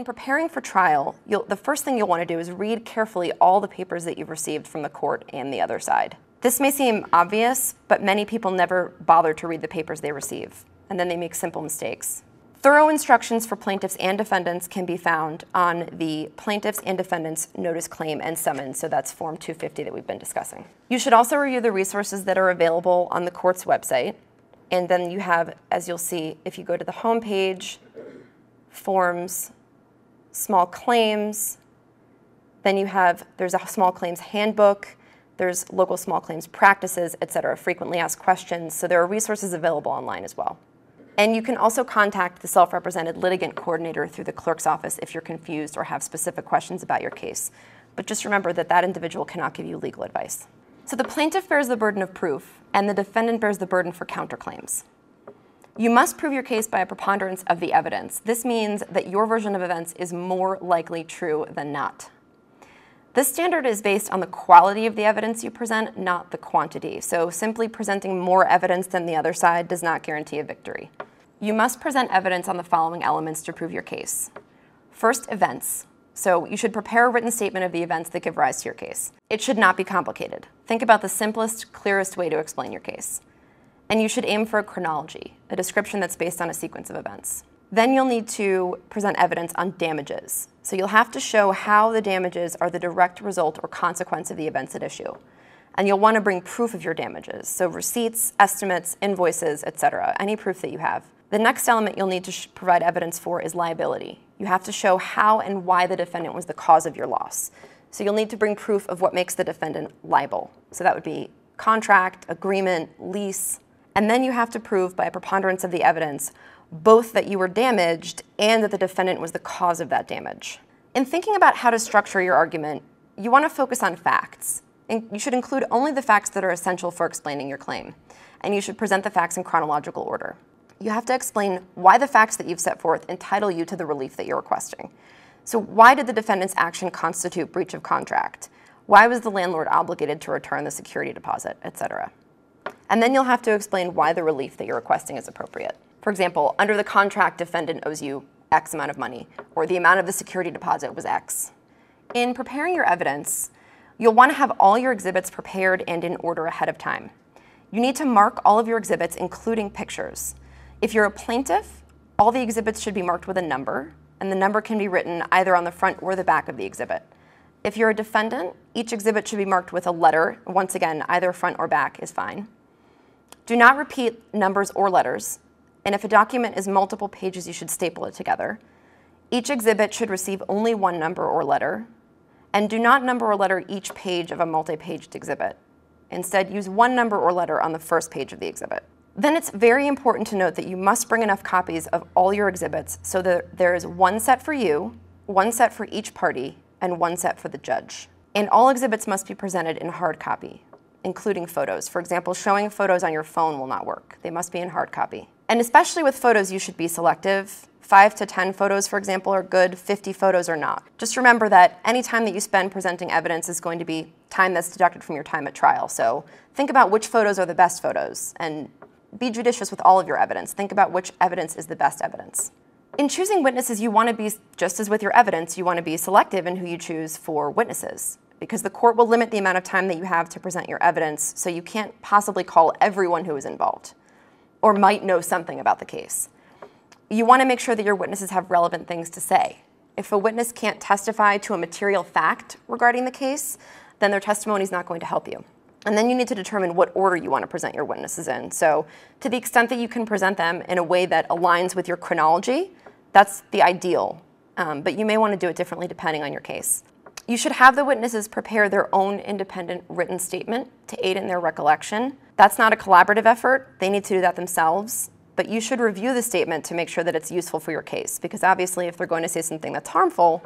In preparing for trial, the first thing you'll want to do is read carefully all the papers that you've received from the court and the other side. This may seem obvious, but many people never bother to read the papers they receive, and then they make simple mistakes. Thorough instructions for plaintiffs and defendants can be found on the Plaintiffs and Defendants Notice Claim and Summons, so that's Form 250 that we've been discussing. You should also review the resources that are available on the court's website, and then you have, as you'll see, if you go to the home page, forms, small claims. Then you have, there's a small claims handbook. There's local small claims practices, et cetera, frequently asked questions. So there are resources available online as well. And you can also contact the self-represented litigant coordinator through the clerk's office if you're confused or have specific questions about your case. But just remember that that individual cannot give you legal advice. So the plaintiff bears the burden of proof, and the defendant bears the burden for counterclaims. You must prove your case by a preponderance of the evidence. This means that your version of events is more likely true than not. This standard is based on the quality of the evidence you present, not the quantity. So simply presenting more evidence than the other side does not guarantee a victory. You must present evidence on the following elements to prove your case. First, events. So you should prepare a written statement of the events that give rise to your case. It should not be complicated. Think about the simplest, clearest way to explain your case. And you should aim for a chronology, a description that's based on a sequence of events. Then you'll need to present evidence on damages. So you'll have to show how the damages are the direct result or consequence of the events at issue. And you'll want to bring proof of your damages, so receipts, estimates, invoices, etc., any proof that you have. The next element you'll need to provide evidence for is liability. You have to show how and why the defendant was the cause of your loss. So you'll need to bring proof of what makes the defendant liable. So that would be contract, agreement, lease, and then you have to prove by a preponderance of the evidence both that you were damaged and that the defendant was the cause of that damage. In thinking about how to structure your argument, you want to focus on facts. And you should include only the facts that are essential for explaining your claim. And you should present the facts in chronological order. You have to explain why the facts that you've set forth entitle you to the relief that you're requesting. So, why did the defendant's action constitute breach of contract? Why was the landlord obligated to return the security deposit, et cetera? And then you'll have to explain why the relief that you're requesting is appropriate. For example, under the contract, defendant owes you X amount of money, or the amount of the security deposit was X. In preparing your evidence, you'll want to have all your exhibits prepared and in order ahead of time. You need to mark all of your exhibits, including pictures. If you're a plaintiff, all the exhibits should be marked with a number, and the number can be written either on the front or the back of the exhibit. If you're a defendant, each exhibit should be marked with a letter. Once again, either front or back is fine. Do not repeat numbers or letters. And if a document is multiple pages, you should staple it together. Each exhibit should receive only one number or letter. And do not number or letter each page of a multi-paged exhibit. Instead, use one number or letter on the first page of the exhibit. Then it's very important to note that you must bring enough copies of all your exhibits so that there is one set for you, one set for each party, and one set for the judge. And all exhibits must be presented in hard copy, including photos. For example, showing photos on your phone will not work. They must be in hard copy. And especially with photos, you should be selective. Five to 10 photos, for example, are good, 50 photos are not. Just remember that any time that you spend presenting evidence is going to be time that's deducted from your time at trial. So think about which photos are the best photos and be judicious with all of your evidence. Think about which evidence is the best evidence in choosing witnesses, you want to be, just as with your evidence, you want to be selective in who you choose for witnesses because the court will limit the amount of time that you have to present your evidence, so you can't possibly call everyone who is involved or might know something about the case. You want to make sure that your witnesses have relevant things to say. If a witness can't testify to a material fact regarding the case, then their testimony is not going to help you. And then you need to determine what order you want to present your witnesses in. So, to the extent that you can present them in a way that aligns with your chronology, that's the ideal, um, but you may want to do it differently depending on your case. You should have the witnesses prepare their own independent written statement to aid in their recollection. That's not a collaborative effort. They need to do that themselves. But you should review the statement to make sure that it's useful for your case, because obviously, if they're going to say something that's harmful,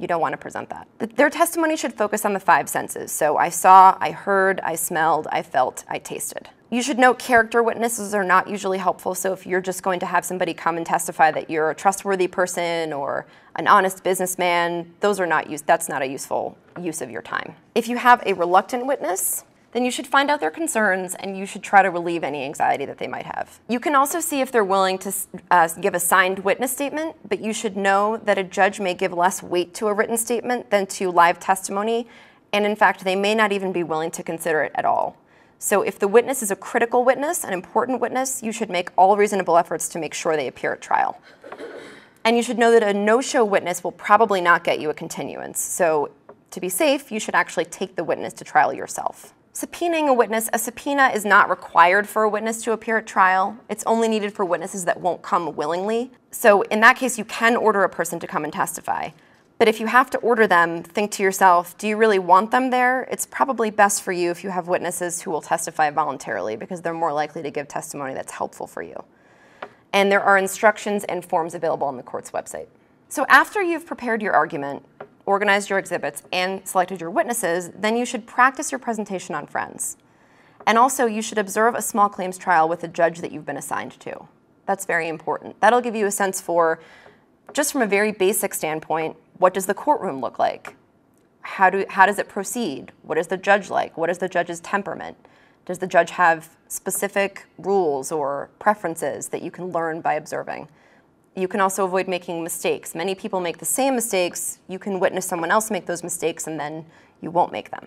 you don't want to present that. Their testimony should focus on the five senses. So I saw, I heard, I smelled, I felt, I tasted. You should note character witnesses are not usually helpful. So if you're just going to have somebody come and testify that you're a trustworthy person or an honest businessman, those are not use. That's not a useful use of your time. If you have a reluctant witness, then you should find out their concerns and you should try to relieve any anxiety that they might have. You can also see if they're willing to uh, give a signed witness statement, but you should know that a judge may give less weight to a written statement than to live testimony, and in fact, they may not even be willing to consider it at all. So if the witness is a critical witness, an important witness, you should make all reasonable efforts to make sure they appear at trial. And you should know that a no-show witness will probably not get you a continuance. So to be safe, you should actually take the witness to trial yourself subpoenaing a witness, a subpoena is not required for a witness to appear at trial. It's only needed for witnesses that won't come willingly. So in that case, you can order a person to come and testify. But if you have to order them, think to yourself, do you really want them there? It's probably best for you if you have witnesses who will testify voluntarily because they're more likely to give testimony that's helpful for you. And there are instructions and forms available on the court's website. So after you've prepared your argument, organized your exhibits, and selected your witnesses, then you should practice your presentation on friends. And also, you should observe a small claims trial with a judge that you've been assigned to. That's very important. That'll give you a sense for, just from a very basic standpoint, what does the courtroom look like? How, do, how does it proceed? What is the judge like? What is the judge's temperament? Does the judge have specific rules or preferences that you can learn by observing? you can also avoid making mistakes. Many people make the same mistakes. You can witness someone else make those mistakes and then you won't make them.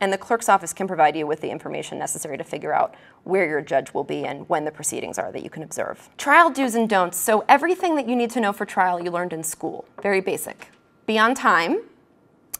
And the clerk's office can provide you with the information necessary to figure out where your judge will be and when the proceedings are that you can observe. Trial do's and don'ts. So, everything that you need to know for trial you learned in school. Very basic. Be on time.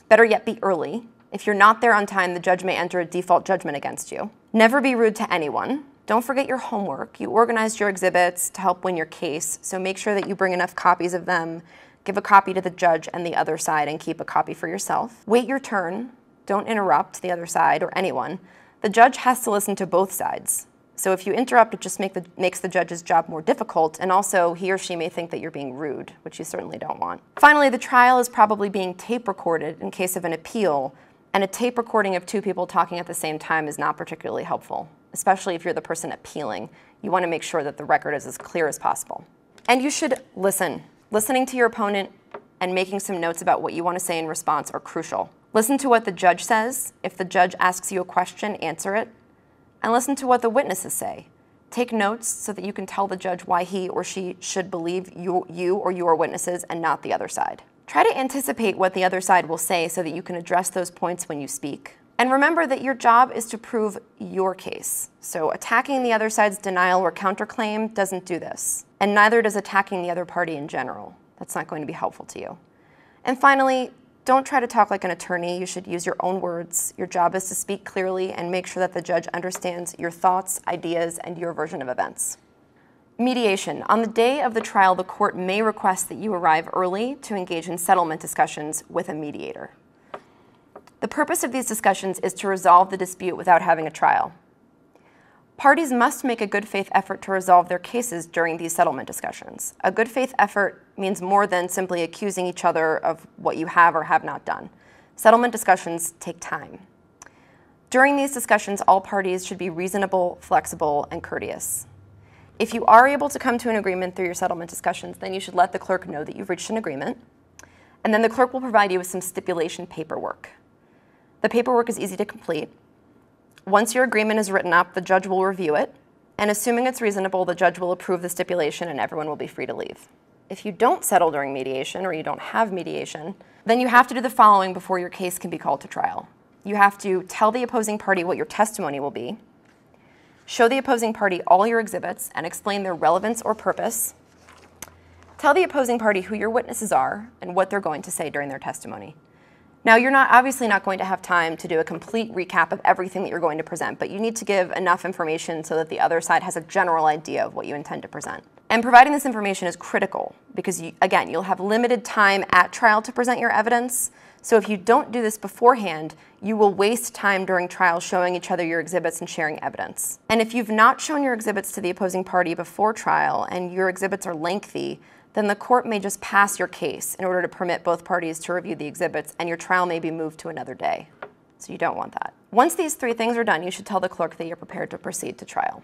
Better yet, be early. If you're not there on time, the judge may enter a default judgment against you. Never be rude to anyone. Don't forget your homework. You organized your exhibits to help win your case, so make sure that you bring enough copies of them. Give a copy to the judge and the other side and keep a copy for yourself. Wait your turn. Don't interrupt the other side or anyone. The judge has to listen to both sides. So if you interrupt, it just make the, makes the judge's job more difficult, and also he or she may think that you're being rude, which you certainly don't want. Finally, the trial is probably being tape recorded in case of an appeal, and a tape recording of two people talking at the same time is not particularly helpful especially if you're the person appealing. You want to make sure that the record is as clear as possible. And you should listen. Listening to your opponent and making some notes about what you want to say in response are crucial. Listen to what the judge says. If the judge asks you a question, answer it. And listen to what the witnesses say. Take notes so that you can tell the judge why he or she should believe you, you or your witnesses and not the other side. Try to anticipate what the other side will say so that you can address those points when you speak. And remember that your job is to prove your case. So attacking the other side's denial or counterclaim doesn't do this, and neither does attacking the other party in general. That's not going to be helpful to you. And finally, don't try to talk like an attorney. You should use your own words. Your job is to speak clearly and make sure that the judge understands your thoughts, ideas, and your version of events. Mediation. On the day of the trial, the court may request that you arrive early to engage in settlement discussions with a mediator. The purpose of these discussions is to resolve the dispute without having a trial. Parties must make a good faith effort to resolve their cases during these settlement discussions. A good faith effort means more than simply accusing each other of what you have or have not done. Settlement discussions take time. During these discussions, all parties should be reasonable, flexible, and courteous. If you are able to come to an agreement through your settlement discussions, then you should let the clerk know that you've reached an agreement, and then the clerk will provide you with some stipulation paperwork. The paperwork is easy to complete. Once your agreement is written up, the judge will review it, and assuming it's reasonable, the judge will approve the stipulation and everyone will be free to leave. If you don't settle during mediation or you don't have mediation, then you have to do the following before your case can be called to trial. You have to tell the opposing party what your testimony will be, show the opposing party all your exhibits and explain their relevance or purpose, tell the opposing party who your witnesses are and what they're going to say during their testimony. Now, you're not obviously not going to have time to do a complete recap of everything that you're going to present, but you need to give enough information so that the other side has a general idea of what you intend to present. And providing this information is critical because, you, again, you'll have limited time at trial to present your evidence. So if you don't do this beforehand, you will waste time during trial showing each other your exhibits and sharing evidence. And if you've not shown your exhibits to the opposing party before trial and your exhibits are lengthy, then the court may just pass your case in order to permit both parties to review the exhibits and your trial may be moved to another day. So you don't want that. Once these three things are done, you should tell the clerk that you're prepared to proceed to trial.